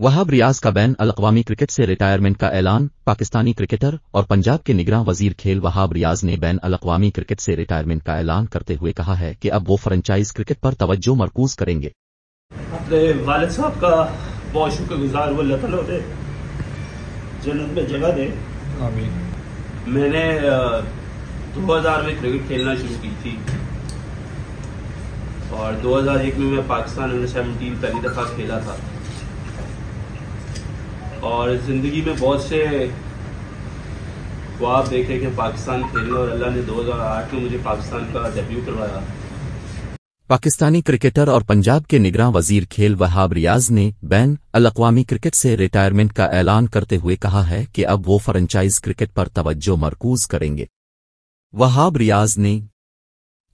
वहाब रियाज का बैन अल क्रिकेट से रिटायरमेंट का ऐलान पाकिस्तानी क्रिकेटर और पंजाब के निगरान वजीर खेल वहाब रियाज ने बैन अल क्रिकेट से रिटायरमेंट का ऐलान करते हुए कहा है कि अब वो फ्रेंचाइज क्रिकेट पर तवज्जो मरकूज करेंगे अपने वालद साहब का बहुत शुक्रगुजार वो लतल होते जन्नत में जगह दे मैंने दो हज़ार में क्रिकेट खेलना शुरू की थी और दो हजार एक में मैं पाकिस्तान अंडर सेवनटीन पहली दफ़ा खेला था और ज़िंदगी में बहुत से ख्वाब देखे कि पाकिस्तान खेलने और अल्लाह ने 2008 में मुझे पाकिस्तान का डेब्यू करवाया पाकिस्तानी क्रिकेटर और पंजाब के निगरां वजीर खेल वहाब रियाज ने बैन अलावामी क्रिकेट से रिटायरमेंट का ऐलान करते हुए कहा है कि अब वो फ्रेंचाइज क्रिकेट पर तवज्जो मरकूज करेंगे वहाब रियाज ने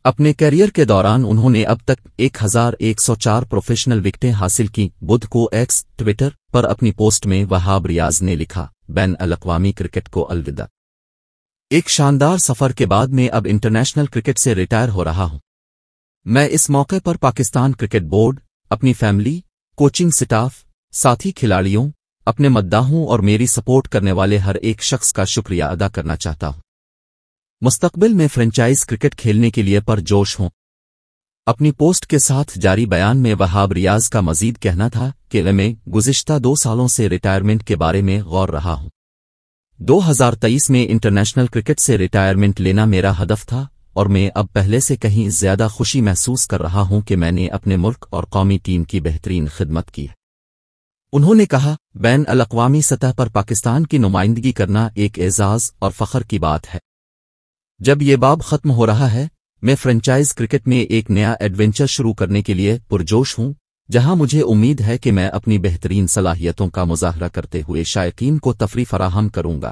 अपने करियर के दौरान उन्होंने अब तक 1104 प्रोफेशनल विकटें हासिल की बुध को एक्स ट्विटर पर अपनी पोस्ट में वहाब रियाज ने लिखा बैन अलकवामी क्रिकेट को अलविदा एक शानदार सफर के बाद मैं अब इंटरनेशनल क्रिकेट से रिटायर हो रहा हूं मैं इस मौके पर पाकिस्तान क्रिकेट बोर्ड अपनी फैमिली कोचिंग स्टाफ साथी खिलाड़ियों अपने मद्दाहों और मेरी सपोर्ट करने वाले हर एक शख्स का शुक्रिया अदा करना चाहता हूं मुस्तकबिल में फ्रेंचाइज क्रिकेट खेलने के लिए परजोश हों अपनी पोस्ट के साथ जारी बयान में वहाब रियाज का मजीद कहना था कि मैं गुजशत दो सालों से रिटायरमेंट के बारे में गौर रहा हूं 2023 में इंटरनेशनल क्रिकेट से रिटायरमेंट लेना मेरा हदफ था और मैं अब पहले से कहीं ज्यादा खुशी महसूस कर रहा हूं कि मैंने अपने मुल्क और कौमी टीम की बेहतरीन खिदमत की है उन्होंने कहा बैन अलावा अवी सतह पर पाकिस्तान की नुमाइंदगी करना एक एजाज और फखर की बात है जब ये बाब खत्म हो रहा है मैं फ्रेंचाइज क्रिकेट में एक नया एडवेंचर शुरू करने के लिए पुरजोश हूं जहां मुझे उम्मीद है कि मैं अपनी बेहतरीन सलाहियतों का मुजाहरा करते हुए शायकीन को तफरी फराहम करूंगा